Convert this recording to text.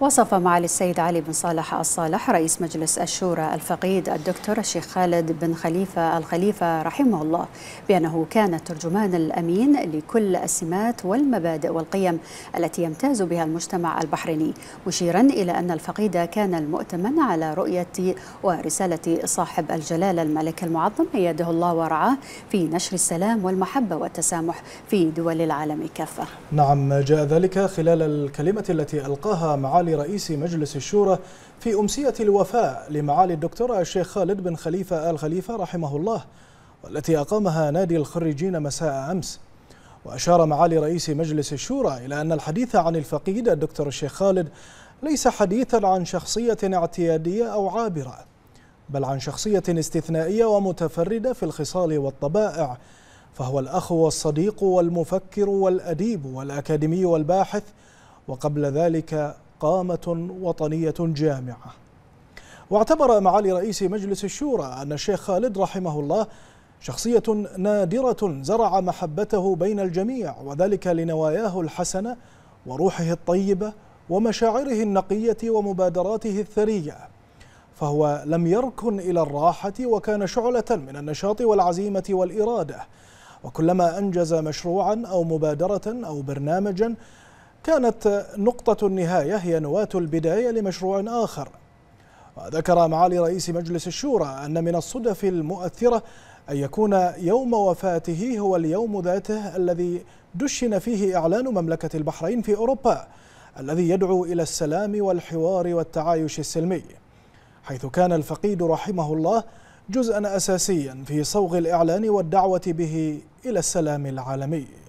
وصف معالي السيد علي بن صالح الصالح رئيس مجلس الشورى الفقيد الدكتور الشيخ خالد بن خليفة الخليفة رحمه الله بأنه كان الترجمان الأمين لكل السمات والمبادئ والقيم التي يمتاز بها المجتمع البحريني مشيرا إلى أن الفقيد كان المؤتمن على رؤية ورسالة صاحب الجلالة الملك المعظم أيده الله ورعاه في نشر السلام والمحبة والتسامح في دول العالم كافة نعم جاء ذلك خلال الكلمة التي ألقاها معالي معالي رئيس مجلس الشورى في أمسية الوفاء لمعالي الدكتور الشيخ خالد بن خليفة آل خليفة رحمه الله والتي أقامها نادي الخريجين مساء أمس وأشار معالي رئيس مجلس الشورى إلى أن الحديث عن الفقيد الدكتور الشيخ خالد ليس حديثا عن شخصية اعتيادية أو عابرة بل عن شخصية استثنائية ومتفردة في الخصال والطبائع فهو الأخ والصديق والمفكر والأديب والأكاديمي والباحث وقبل ذلك قامة وطنية جامعة واعتبر معالي رئيس مجلس الشورى أن الشيخ خالد رحمه الله شخصية نادرة زرع محبته بين الجميع وذلك لنواياه الحسنة وروحه الطيبة ومشاعره النقية ومبادراته الثرية فهو لم يركن إلى الراحة وكان شعلة من النشاط والعزيمة والإرادة وكلما أنجز مشروعا أو مبادرة أو برنامجا كانت نقطة النهاية هي نواة البداية لمشروع آخر وذكر معالي رئيس مجلس الشورى أن من الصدف المؤثرة أن يكون يوم وفاته هو اليوم ذاته الذي دشن فيه إعلان مملكة البحرين في أوروبا الذي يدعو إلى السلام والحوار والتعايش السلمي حيث كان الفقيد رحمه الله جزءا أساسيا في صوغ الإعلان والدعوة به إلى السلام العالمي